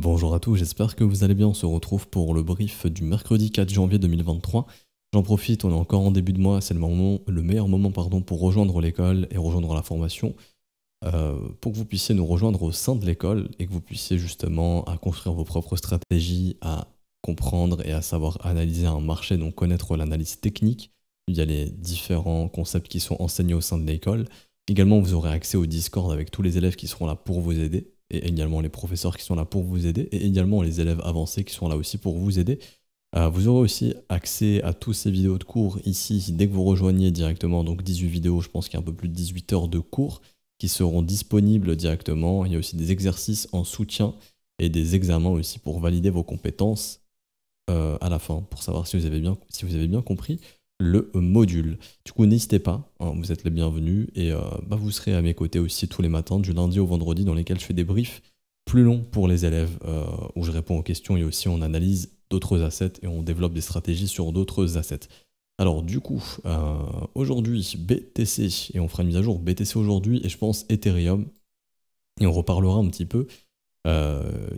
Bonjour à tous, j'espère que vous allez bien. On se retrouve pour le brief du mercredi 4 janvier 2023. J'en profite, on est encore en début de mois, c'est le, moment, le meilleur moment pardon, pour rejoindre l'école et rejoindre la formation. Euh, pour que vous puissiez nous rejoindre au sein de l'école et que vous puissiez justement à construire vos propres stratégies, à comprendre et à savoir analyser un marché, donc connaître l'analyse technique Il y a les différents concepts qui sont enseignés au sein de l'école. Également, vous aurez accès au Discord avec tous les élèves qui seront là pour vous aider et également les professeurs qui sont là pour vous aider, et également les élèves avancés qui sont là aussi pour vous aider. Euh, vous aurez aussi accès à tous ces vidéos de cours ici, dès que vous rejoignez directement, donc 18 vidéos, je pense qu'il y a un peu plus de 18 heures de cours qui seront disponibles directement. Il y a aussi des exercices en soutien et des examens aussi pour valider vos compétences euh, à la fin, pour savoir si bien, si vous avez bien compris le module. Du coup, n'hésitez pas, hein, vous êtes les bienvenus et euh, bah, vous serez à mes côtés aussi tous les matins, du lundi au vendredi, dans lesquels je fais des briefs plus longs pour les élèves, euh, où je réponds aux questions et aussi on analyse d'autres assets et on développe des stratégies sur d'autres assets. Alors du coup, euh, aujourd'hui, BTC, et on fera une mise à jour BTC aujourd'hui, et je pense Ethereum, et on reparlera un petit peu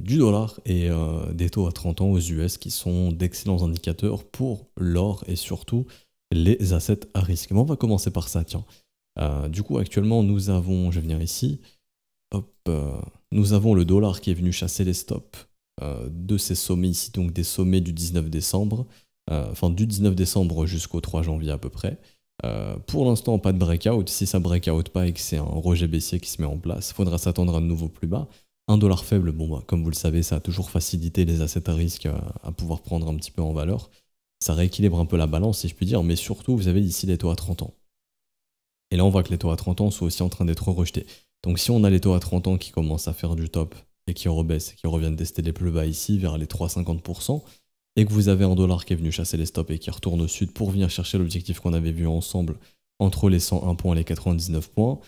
du dollar et des taux à 30 ans aux US qui sont d'excellents indicateurs pour l'or et surtout les assets à risque. Mais on va commencer par ça, tiens. Euh, du coup, actuellement, nous avons, je vais venir ici, euh, nous avons le dollar qui est venu chasser les stops euh, de ces sommets ici, donc des sommets du 19 décembre, enfin du 19 décembre jusqu'au 3 janvier à peu près. pour l'instant, pas de breakout. Si ça breakout pas et que c'est un rejet baissier qui se met en place, il faudra s'attendre à un nouveau plus bas. Un dollar faible, bon, bah, comme vous le savez, ça a toujours facilité les assets à risque à pouvoir prendre un petit peu en valeur ça rééquilibre un peu la balance, si je puis dire, mais surtout, vous avez ici les taux à 30 ans. Et là, on voit que les taux à 30 ans sont aussi en train d'être rejetés. Donc si on a les taux à 30 ans qui commencent à faire du top et qui rebaissent et qui reviennent tester les plus bas ici vers les 3,50%, et que vous avez un dollar qui est venu chasser les stops et qui retourne au sud pour venir chercher l'objectif qu'on avait vu ensemble entre les 101 points et les 99 points,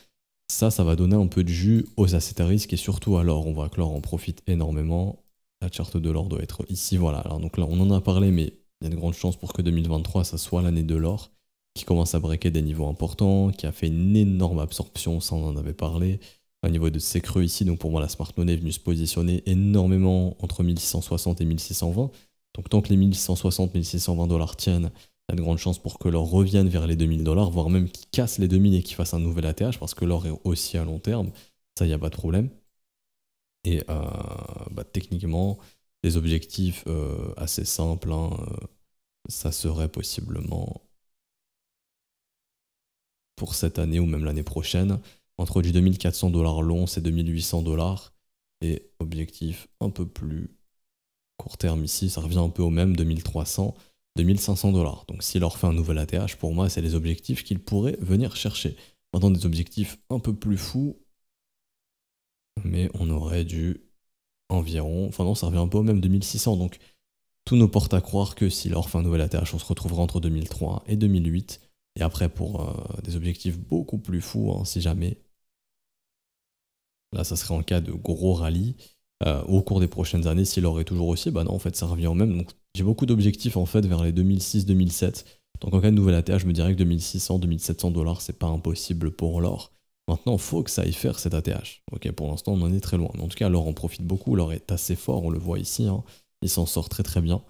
ça, ça va donner un peu de jus aux assets à risque et surtout à l'or. On voit que l'or en profite énormément. La charte de l'or doit être ici, voilà. Alors donc là, on en a parlé, mais il y a de grandes chances pour que 2023, ça soit l'année de l'or, qui commence à breaker des niveaux importants, qui a fait une énorme absorption, ça on en avait parlé, un niveau de ses creux ici, donc pour moi la smart money est venue se positionner énormément entre 1660 et 1620, donc tant que les 1660-1620 dollars tiennent, il y a de grandes chances pour que l'or revienne vers les 2000 dollars, voire même qu'il casse les 2000 et qu'il fasse un nouvel ATH, parce que l'or est aussi à long terme, ça il n'y a pas de problème. Et euh, bah, techniquement, objectifs euh, assez simples, hein, euh, ça serait possiblement pour cette année ou même l'année prochaine, entre du 2400 dollars long, c'est 2800 dollars. Et objectif un peu plus court terme ici, ça revient un peu au même 2300, 2500 dollars. Donc s'il leur fait un nouvel ATH, pour moi, c'est les objectifs qu'ils pourraient venir chercher. Maintenant, des objectifs un peu plus fous, mais on aurait du environ. Enfin non, ça revient un peu au même 2600. Donc tout nous porte à croire que si l'or fait un nouvel ATH, on se retrouvera entre 2003 et 2008. Et après, pour euh, des objectifs beaucoup plus fous, hein, si jamais. Là, ça serait en cas de gros rallye. Euh, au cours des prochaines années, si l'or est toujours aussi, bah non, en fait, ça revient au même. Donc, j'ai beaucoup d'objectifs, en fait, vers les 2006-2007. Donc, en cas de nouvel ATH, je me dirais que 2600, 2700 dollars, c'est pas impossible pour l'or. Maintenant, faut que ça aille faire cet ATH. Ok, pour l'instant, on en est très loin. en tout cas, l'or en profite beaucoup. l'or est assez fort, on le voit ici. Hein. Il s'en sort très très bien.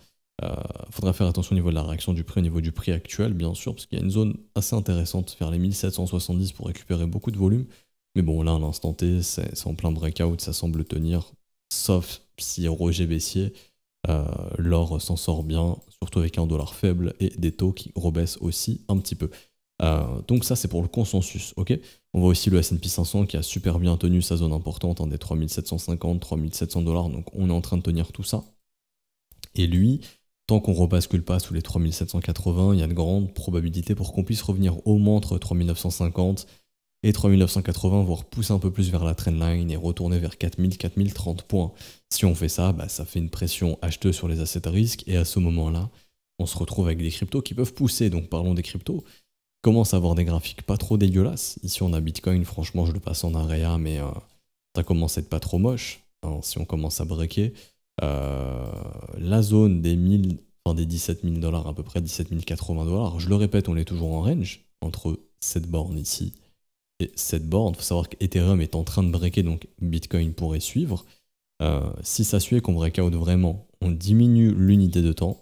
Il euh, faudra faire attention au niveau de la réaction du prix, au niveau du prix actuel, bien sûr, parce qu'il y a une zone assez intéressante vers les 1770 pour récupérer beaucoup de volume. Mais bon, là, à l'instant T, c'est en plein breakout, ça semble tenir, sauf si Roger Bessier, euh, l'or s'en sort bien, surtout avec un dollar faible et des taux qui rebaissent aussi un petit peu. Euh, donc ça, c'est pour le consensus. on voit aussi le S&P 500 qui a super bien tenu sa zone importante en hein, des 3750, 3700 dollars. Donc on est en train de tenir tout ça. Et lui, tant qu'on ne rebascule pas sous les 3780, il y a de grandes probabilités pour qu'on puisse revenir au moins entre 3950 et 3980, voire pousser un peu plus vers la trendline et retourner vers 4000, 4030 points. Si on fait ça, bah, ça fait une pression acheteuse sur les assets à risque et à ce moment-là, on se retrouve avec des cryptos qui peuvent pousser. Donc parlons des cryptos commence à avoir des graphiques pas trop dégueulasses. Ici, on a Bitcoin, franchement, je le passe en arrière mais ça euh, commence à être pas trop moche. Hein, si on commence à breaker, euh, la zone des 1000, enfin, des 17 000 dollars, à peu près 17 080 dollars, je le répète, on est toujours en range entre cette borne ici et cette borne. Il faut savoir qu'Ethereum est en train de breaker, donc Bitcoin pourrait suivre. Euh, si ça suit et qu'on break out vraiment, on diminue l'unité de temps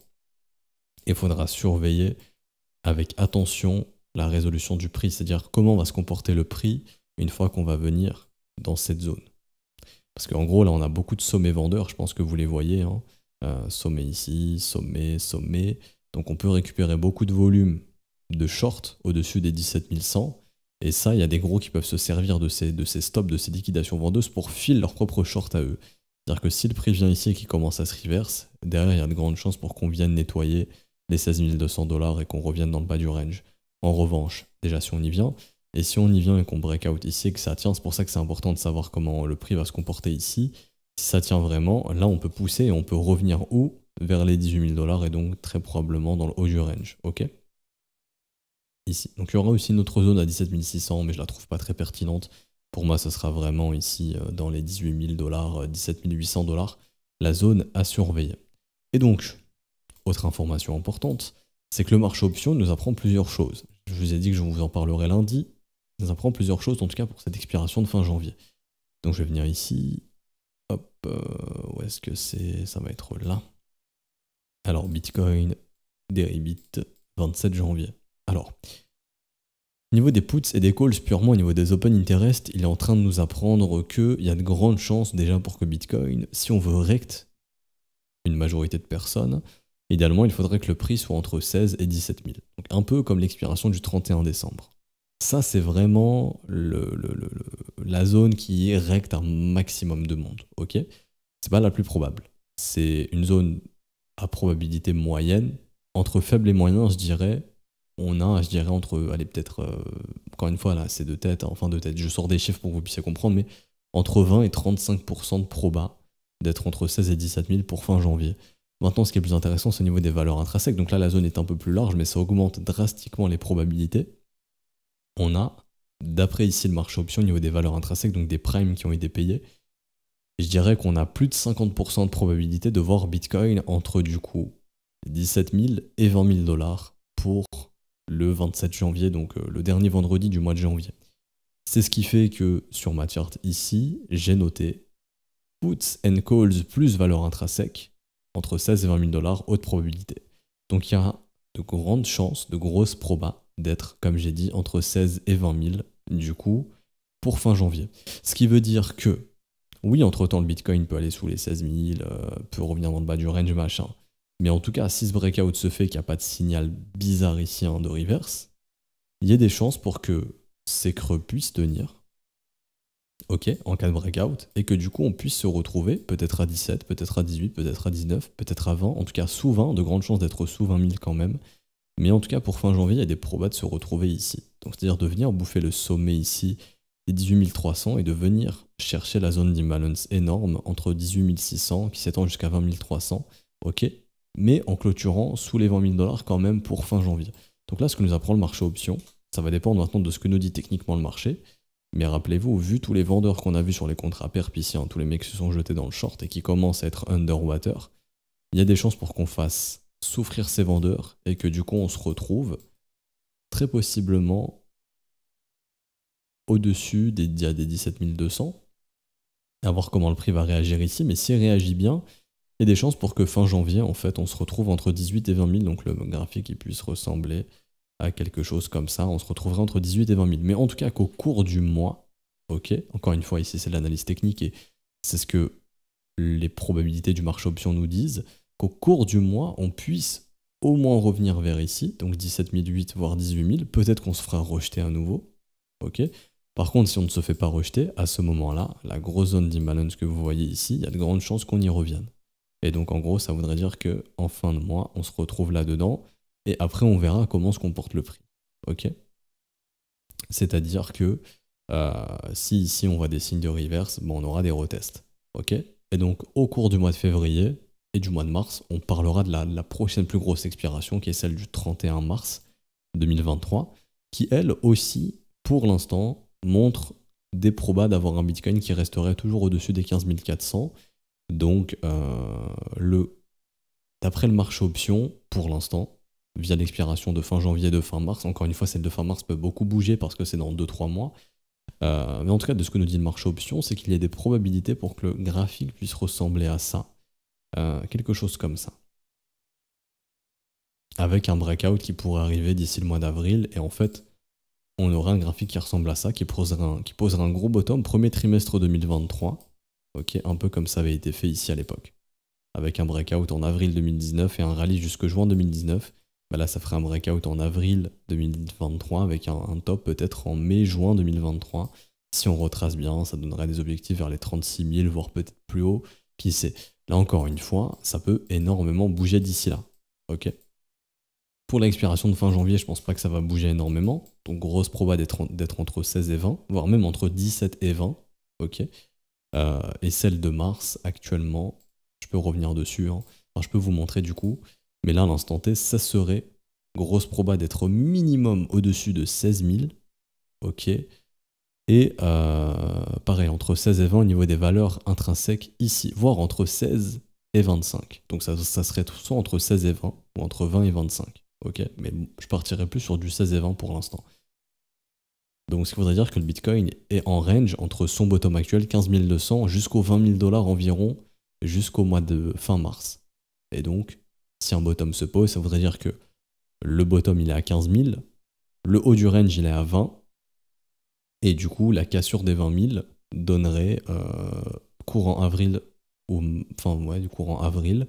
et faudra surveiller avec attention la résolution du prix, c'est-à-dire comment va se comporter le prix une fois qu'on va venir dans cette zone. Parce qu'en gros, là, on a beaucoup de sommets vendeurs, je pense que vous les voyez. Hein. Euh, sommet ici, sommet, sommet. Donc on peut récupérer beaucoup de volume de short au-dessus des 17100. Et ça, il y a des gros qui peuvent se servir de ces, de ces stops, de ces liquidations vendeuses pour filer leur propre short à eux. C'est-à-dire que si le prix vient ici et qu'il commence à se reverse, derrière, il y a de grandes chances pour qu'on vienne nettoyer les 16 200 dollars et qu'on revienne dans le bas du range. En revanche, déjà si on y vient, et si on y vient et qu'on break out ici et que ça tient, c'est pour ça que c'est important de savoir comment le prix va se comporter ici. Si ça tient vraiment, là on peut pousser et on peut revenir haut vers les 18 000 dollars et donc très probablement dans le haut du range, ok Ici. Donc il y aura aussi une autre zone à 17 600, mais je la trouve pas très pertinente. Pour moi, ce sera vraiment ici euh, dans les 18 000 dollars, 17 euh, 800 dollars, la zone à surveiller. Et donc, autre information importante, c'est que le marché option nous apprend plusieurs choses je vous ai dit que je vous en parlerai lundi. Nous apprend plusieurs choses, en tout cas pour cette expiration de fin janvier. Donc je vais venir ici. Hop, euh, où est-ce que c'est Ça va être là. Alors, Bitcoin, Deribit, 27 janvier. Alors, au niveau des puts et des calls, purement au niveau des open interest, il est en train de nous apprendre qu'il y a de grandes chances déjà pour que Bitcoin, si on veut rect une majorité de personnes, Idéalement, il faudrait que le prix soit entre 16 et 17 000. Donc un peu comme l'expiration du 31 décembre. Ça, c'est vraiment la zone qui recte un maximum de monde. Ok C'est pas la plus probable. C'est une zone à probabilité moyenne. Entre faible et moyen, je dirais, on a, je dirais, entre, allez, peut-être, euh, encore une fois, là, c'est de tête. Hein, enfin de tête. je sors des chiffres pour que vous puissiez comprendre, mais entre 20 et 35% de proba d'être entre 16 et 17 000 pour fin janvier. Maintenant, ce qui est plus intéressant, c'est au niveau des valeurs intrinsèques. Donc là, la zone est un peu plus large, mais ça augmente drastiquement les probabilités. On a, d'après ici le marché option, au niveau des valeurs intrinsèques, donc des primes qui ont été payées, je dirais qu'on a plus de 50% de probabilité de voir Bitcoin entre du coup 17 000 et 20 000 dollars pour le 27 janvier, donc euh, le dernier vendredi du mois de janvier. C'est ce qui fait que sur ma charte ici, j'ai noté puts and calls plus valeur intrinsèque entre 16 et 20 000 dollars, haute probabilité. Donc il y a de grandes chances, de grosses probas d'être, comme j'ai dit, entre 16 et 20 000 du coup pour fin janvier. Ce qui veut dire que, oui, entre-temps, le Bitcoin peut aller sous les 16 000, euh, peut revenir dans le bas du range, machin. Mais en tout cas, si ce breakout se fait, qu'il n'y a pas de signal bizarre ici en hein, de reverse, il y a des chances pour que ces creux puissent tenir ok, en cas de breakout, et que du coup on puisse se retrouver peut-être à 17, peut-être à 18, peut-être à 19, peut-être à 20, en tout cas sous 20, de grandes chances d'être sous 20 000 quand même. Mais en tout cas pour fin janvier, il y a des probas de se retrouver ici. Donc c'est-à-dire de venir bouffer le sommet ici des 18 300 et de venir chercher la zone d'imbalance énorme entre 18 600 qui s'étend jusqu'à 20 300, ok, mais en clôturant sous les 20 000 dollars quand même pour fin janvier. Donc là, ce que nous apprend le marché option, ça va dépendre maintenant de ce que nous dit techniquement le marché. Mais rappelez-vous, vu tous les vendeurs qu'on a vus sur les contrats perpétuels, tous les mecs qui se sont jetés dans le short et qui commencent à être underwater, il y a des chances pour qu'on fasse souffrir ces vendeurs et que du coup on se retrouve très possiblement au-dessus des, 17 200. À voir comment le prix va réagir ici, mais s'il réagit bien, il y a des chances pour que fin janvier, en fait, on se retrouve entre 18 et 20 000, donc le graphique il puisse ressembler à quelque chose comme ça. On se retrouverait entre 18 et 20 000. Mais en tout cas, qu'au cours du mois, ok, encore une fois, ici c'est l'analyse technique et c'est ce que les probabilités du marché option nous disent, qu'au cours du mois, on puisse au moins revenir vers ici, donc 17 008 voire 18 000, peut-être qu'on se fera rejeter à nouveau, ok par contre, si on ne se fait pas rejeter, à ce moment-là, la grosse zone d'imbalance que vous voyez ici, il y a de grandes chances qu'on y revienne. Et donc, en gros, ça voudrait dire que en fin de mois, on se retrouve là-dedans et après on verra comment se comporte le prix. Ok C'est-à-dire que euh, si ici on voit des signes de reverse, bon, on aura des retests. Ok Et donc au cours du mois de février et du mois de mars, on parlera de la, prochaine plus grosse expiration qui est celle du 31 mars 2023, qui elle aussi, pour l'instant, montre des probas d'avoir un Bitcoin qui resterait toujours au-dessus des 15 400. Donc, euh, le, d'après le marché option, pour l'instant, via l'expiration de fin janvier et de fin mars. Encore une fois, celle de fin mars peut beaucoup bouger parce que c'est dans 2-3 mois. Euh, mais en tout cas, de ce que nous dit le marché option, c'est qu'il y a des probabilités pour que le graphique puisse ressembler à ça. Euh, quelque chose comme ça. Avec un breakout qui pourrait arriver d'ici le mois d'avril. Et en fait, on aura un graphique qui ressemble à ça, qui posera un, gros bottom premier trimestre 2023. ok, un peu comme ça avait été fait ici à l'époque. Avec un breakout en avril 2019 et un rallye jusque juin 2019 bah là ça ferait un breakout en avril 2023 avec un, top peut-être en mai-juin 2023. Si on retrace bien, ça donnerait des objectifs vers les 36 000, voire peut-être plus haut. Qui sait Là encore une fois, ça peut énormément bouger d'ici là. Ok Pour l'expiration de fin janvier, je pense pas que ça va bouger énormément. Donc grosse proba d'être entre 16 et 20, voire même entre 17 et 20. Ok euh, Et celle de mars, actuellement, je peux revenir dessus. Hein. je peux vous montrer du coup. Mais là, à l'instant T, ça serait grosse proba d'être minimum au-dessus de 16 000. Ok. Et euh, pareil, entre 16 et 20 au niveau des valeurs intrinsèques ici, voire entre 16 et 25. Donc ça, ça serait soit entre 16 et 20, ou entre 20 et 25. Ok, mais je partirais plus sur du 16 et 20 pour l'instant. Donc ce qui voudrait dire que le Bitcoin est en range entre son bottom actuel, 15 200, jusqu'aux 20 000 dollars environ, jusqu'au mois de fin mars. Et donc, si un bottom se pose, ça voudrait dire que le bottom il est à 15 000, le haut du range il est à 20, et du coup la cassure des 20 000 donnerait euh, courant avril, enfin ouais, du courant avril,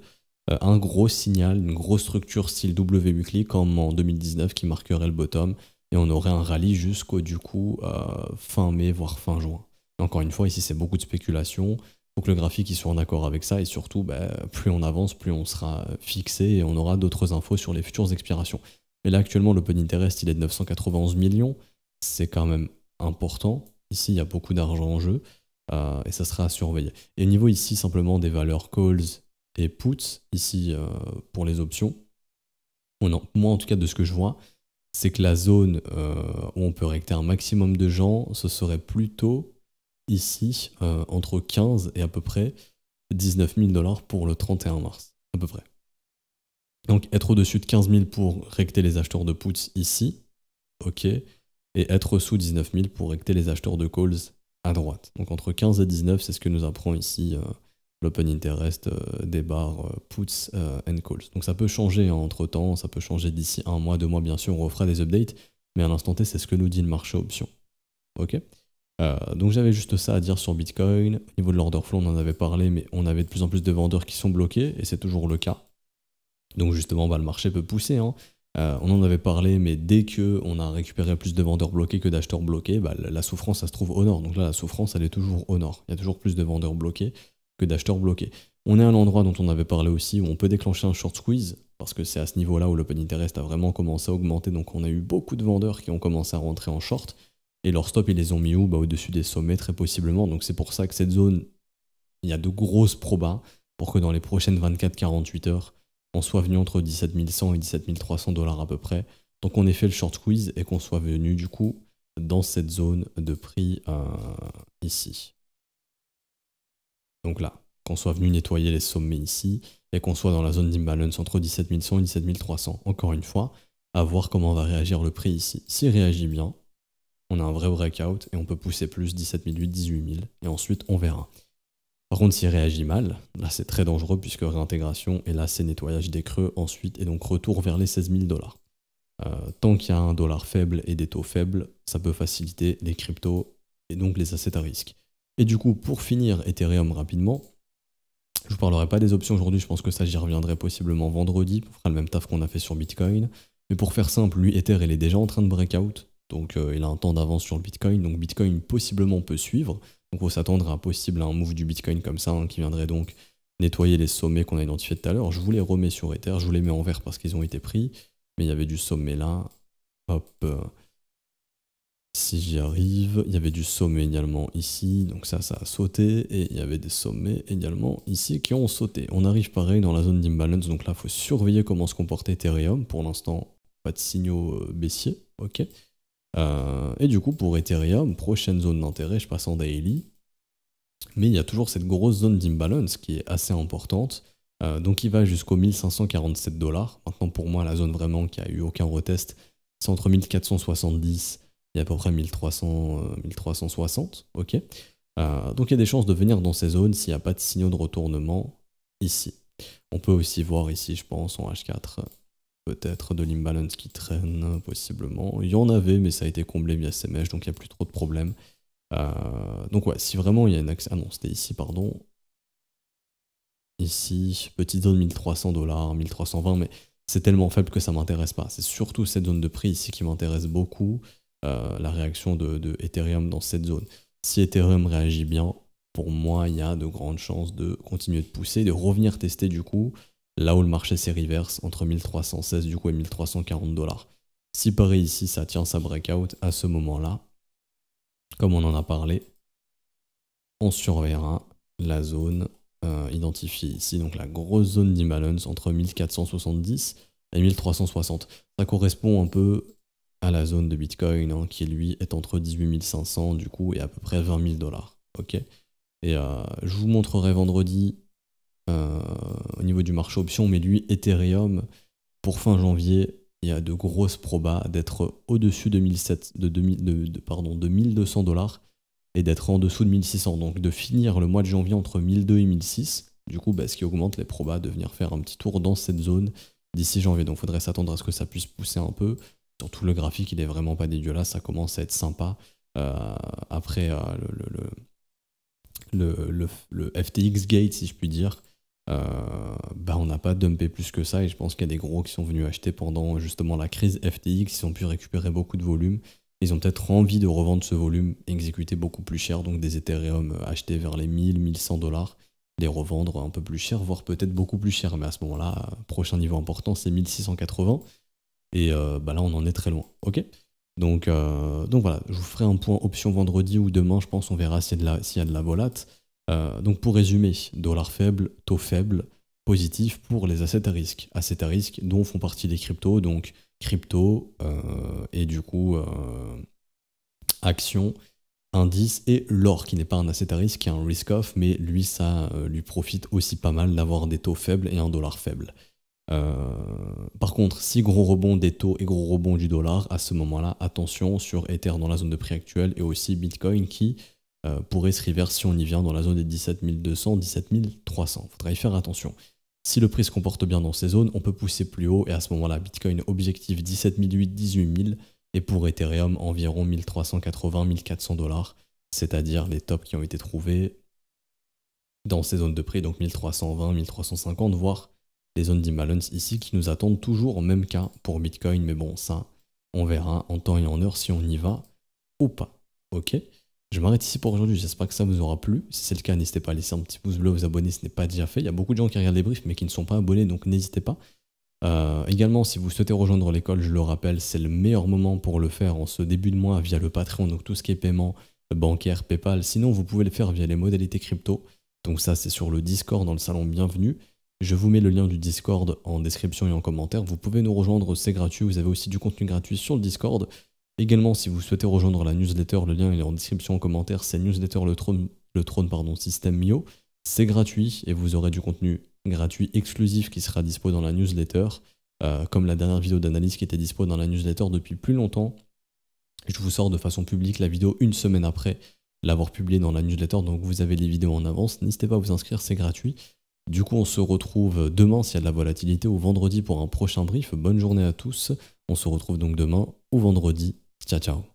euh, un gros signal, une grosse structure style WBucli comme en 2019 qui marquerait le bottom, et on aurait un rallye jusqu'au du coup euh, fin mai, voire fin juin. Encore une fois, ici c'est beaucoup de spéculation, donc le graphique il soit en accord avec ça et surtout, bah, plus on avance, plus on sera fixé et on aura d'autres infos sur les futures expirations. Mais là, actuellement, l'open interest il est de 991 millions. C'est quand même important. Ici, il y a beaucoup d'argent en jeu euh, et ça sera à surveiller. Et au niveau ici, simplement des valeurs calls et puts, ici euh, pour les options, on moi en tout cas de ce que je vois, c'est que la zone euh, où on peut recter un maximum de gens, ce serait plutôt ici euh, entre 15 et à peu près 19 000 dollars pour le 31 mars, à peu près. Donc être au-dessus de 15 000 pour recter les acheteurs de puts ici, ok, et être sous 19 000 pour recter les acheteurs de calls à droite. Donc entre 15 et 19, c'est ce que nous apprend ici euh, l'open interest euh, des bars puts and calls. Donc ça peut changer hein, entre temps, ça peut changer d'ici un mois, deux mois, bien sûr, on refera des updates, mais à l'instant T, c'est ce que nous dit le marché option. Ok euh, donc j'avais juste ça à dire sur Bitcoin. Au niveau de l'order flow, on en avait parlé, mais on avait de plus en plus de vendeurs qui sont bloqués, et c'est toujours le cas. Donc justement, bah, le marché peut pousser. Hein. Euh, on en avait parlé, mais dès que on a récupéré plus de vendeurs bloqués que d'acheteurs bloqués, bah, la souffrance, ça se trouve au nord. Donc là, la souffrance, elle est toujours au nord. Il y a toujours plus de vendeurs bloqués que d'acheteurs bloqués. On est à endroit dont on avait parlé aussi, où on peut déclencher un short squeeze, parce que c'est à ce niveau-là où l'open interest a vraiment commencé à augmenter. Donc on a eu beaucoup de vendeurs qui ont commencé à rentrer en short. Et leur stop, ils les ont mis où bah, Au-dessus des sommets, très possiblement. Donc c'est pour ça que cette zone, il y a de grosses probas pour que dans les prochaines 24-48 heures, on soit venu entre 17 100 et 17 300 dollars à peu près. Donc on ait fait le short quiz et qu'on soit venu du coup dans cette zone de prix euh, ici. Donc là, qu'on soit venu nettoyer les sommets ici et qu'on soit dans la zone d'imbalance entre 17 100 et 17 300. Encore une fois, à voir comment va réagir le prix ici. S'il réagit bien, on a un vrai breakout et on peut pousser plus 17 000, 18 000 et ensuite on verra. Par contre, s'il réagit mal, là c'est très dangereux puisque réintégration et là c'est nettoyage des creux ensuite et donc retour vers les 16 000 dollars. Euh, tant qu'il y a un dollar faible et des taux faibles, ça peut faciliter les cryptos et donc les assets à risque. Et du coup, pour finir Ethereum rapidement, je vous parlerai pas des options aujourd'hui, je pense que ça j'y reviendrai possiblement vendredi, on fera le même taf qu'on a fait sur Bitcoin. Mais pour faire simple, lui, Ether, est déjà en train de breakout. Donc euh, il a un temps d'avance sur le Bitcoin, donc Bitcoin possiblement peut suivre. Donc faut s'attendre à possible un move du Bitcoin comme ça, hein, qui viendrait donc nettoyer les sommets qu'on a identifiés tout à l'heure. Je vous les remets sur Ether, je vous les mets en vert parce qu'ils ont été pris, mais il y avait du sommet là. Hop. Si j'y arrive, il y avait du sommet également ici, donc ça, ça a sauté, et il y avait des sommets également ici qui ont sauté. On arrive pareil dans la zone d'imbalance, donc là, il faut surveiller comment se comporte Ethereum. Pour l'instant, pas de signaux euh, baissiers, ok euh, et du coup, pour Ethereum, prochaine zone d'intérêt, je passe en daily. Mais il y a toujours cette grosse zone d'imbalance qui est assez importante. Euh, donc il va jusqu'aux 1547 dollars. Maintenant, pour moi, la zone vraiment qui a eu aucun retest, c'est entre 1470 et à peu près 1300, 1360. Euh, ok donc il y a des chances de venir dans ces zones s'il n'y a pas de signaux de retournement ici. On peut aussi voir ici, je pense, en H4, peut-être de l'imbalance qui traîne possiblement. Il y en avait, mais ça a été comblé via ces mèches, donc il n'y a plus trop de problèmes. Euh, donc ouais, si vraiment il y a une accès... Ah non, c'était ici, pardon. Ici, petite zone 1300 dollars, 1320, mais c'est tellement faible que ça ne m'intéresse pas. C'est surtout cette zone de prix ici qui m'intéresse beaucoup, euh, la réaction de, de Ethereum dans cette zone. Si Ethereum réagit bien, pour moi, il y a de grandes chances de continuer de pousser, de revenir tester du coup là où le marché s'est reverse entre 1316 du coup et 1340 dollars. Si Paris ici ça tient sa breakout à ce moment-là, comme on en a parlé, on surveillera la zone euh, identifiée ici, donc la grosse zone d'imbalance entre 1470 et 1360. Ça correspond un peu à la zone de Bitcoin hein, qui lui est entre 18500 du coup et à peu près 20 000 dollars. Ok. Et euh, je vous montrerai vendredi euh, au niveau du marché option, mais lui, Ethereum, pour fin janvier, il y a de grosses probas d'être au-dessus de, de, 2000, de, 1200 dollars et d'être en dessous de 1600. Donc de finir le mois de janvier entre 1200 et 1600, du coup, bah, ce qui augmente les probas de venir faire un petit tour dans cette zone d'ici janvier. Donc il faudrait s'attendre à ce que ça puisse pousser un peu. Surtout le graphique, il est vraiment pas dégueulasse, ça commence à être sympa. Euh, après euh, le, le, le, le, FTX Gate, si je puis dire, euh, bah on n'a pas dumpé plus que ça et je pense qu'il y a des gros qui sont venus acheter pendant justement la crise FTX, ils ont pu récupérer beaucoup de volume. Ils ont peut-être envie de revendre ce volume, exécuter beaucoup plus cher, donc des Ethereum achetés vers les 1000, 1100 dollars, les revendre un peu plus cher, voire peut-être beaucoup plus cher. Mais à ce moment-là, prochain niveau important, c'est 1680. Et euh, bah, là, on en est très loin. Ok donc, euh, donc voilà, je vous ferai un point option vendredi ou demain, je pense, on verra s'il y, a de la, y a de la volate. Euh, donc pour résumer, dollar faible, taux faible, positif pour les assets à risque. Assets à risque dont font partie les cryptos, donc crypto euh, et du coup euh, actions, indices et l'or qui n'est pas un asset à risque, qui est un risk-off, mais lui ça lui profite aussi pas mal d'avoir des taux faibles et un dollar faible. par contre, si gros rebond des taux et gros rebond du dollar, à ce moment-là, attention sur Ether dans la zone de prix actuelle et aussi Bitcoin qui euh, pour S si on y vient dans la zone des 17 200, 300. Il faudra y faire attention. Si le prix se comporte bien dans ces zones, on peut pousser plus haut et à ce moment-là, Bitcoin objectif 18 000. et pour Ethereum environ 1380, 1400 dollars, c'est-à-dire les tops qui ont été trouvés dans ces zones de prix, donc 1320, 1350, voire les zones d'imbalance ici qui nous attendent toujours, en même cas pour Bitcoin, mais bon, ça, on verra en temps et en heure si on y va ou pas. Ok je m'arrête ici pour aujourd'hui, j'espère que ça vous aura plu. Si c'est le cas, n'hésitez pas à laisser un petit pouce bleu, vous abonner ce n'est pas déjà fait. Il y a beaucoup de gens qui regardent les briefs mais qui ne sont pas abonnés, donc n'hésitez pas. Euh, également, si vous souhaitez rejoindre l'école, je le rappelle, c'est le meilleur moment pour le faire en ce début de mois via le Patreon, donc tout ce qui est paiement bancaire, PayPal. Sinon, vous pouvez le faire via les modalités crypto. Donc ça, c'est sur le Discord dans le salon Bienvenue. Je vous mets le lien du Discord en description et en commentaire. Vous pouvez nous rejoindre, c'est gratuit. Vous avez aussi du contenu gratuit sur le Discord. Également, si vous souhaitez rejoindre la newsletter, le lien est en description en commentaire, c'est newsletter le trône, le trône pardon, système Mio. C'est gratuit et vous aurez du contenu gratuit exclusif qui sera dispo dans la newsletter, euh, comme la dernière vidéo d'analyse qui était dispo dans la newsletter depuis plus longtemps. Je vous sors de façon publique la vidéo une semaine après l'avoir publiée dans la newsletter, donc vous avez les vidéos en avance. N'hésitez pas à vous inscrire, c'est gratuit. Du coup, on se retrouve demain s'il y a de la volatilité ou vendredi pour un prochain brief. Bonne journée à tous. On se retrouve donc demain ou vendredi 走走。